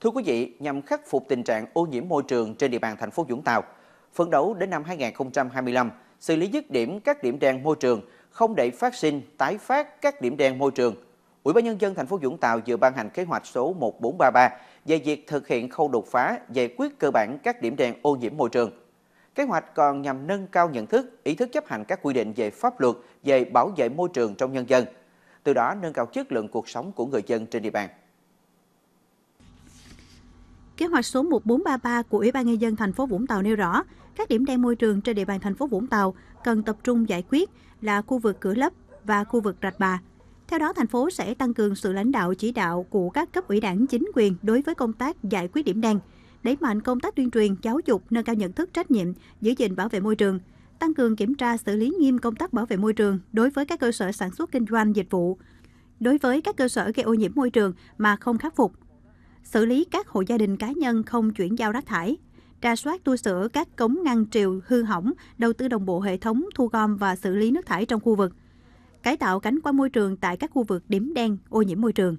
Thưa quý vị, nhằm khắc phục tình trạng ô nhiễm môi trường trên địa bàn thành phố Vũng Tàu, phấn đấu đến năm 2025 xử lý dứt điểm các điểm đen môi trường, không để phát sinh tái phát các điểm đen môi trường. Ủy ban nhân dân thành phố Vũng Tàu vừa ban hành kế hoạch số 1433 về việc thực hiện khâu đột phá giải quyết cơ bản các điểm đen ô nhiễm môi trường. Kế hoạch còn nhằm nâng cao nhận thức, ý thức chấp hành các quy định về pháp luật về bảo vệ môi trường trong nhân dân, từ đó nâng cao chất lượng cuộc sống của người dân trên địa bàn. Kế hoạch số 1433 của Ủy ban nhân dân thành phố Vũng Tàu nêu rõ, các điểm đen môi trường trên địa bàn thành phố Vũng Tàu cần tập trung giải quyết là khu vực cửa lấp và khu vực rạch bà. Theo đó, thành phố sẽ tăng cường sự lãnh đạo chỉ đạo của các cấp ủy đảng chính quyền đối với công tác giải quyết điểm đen, đẩy mạnh công tác tuyên truyền, giáo dục, nâng cao nhận thức trách nhiệm, giữ gìn bảo vệ môi trường, tăng cường kiểm tra xử lý nghiêm công tác bảo vệ môi trường đối với các cơ sở sản xuất kinh doanh dịch vụ, đối với các cơ sở gây ô nhiễm môi trường mà không khắc phục xử lý các hộ gia đình cá nhân không chuyển giao rác thải, tra soát tu sửa các cống ngăn triều hư hỏng, đầu tư đồng bộ hệ thống thu gom và xử lý nước thải trong khu vực, cải tạo cảnh quan môi trường tại các khu vực điểm đen, ô nhiễm môi trường.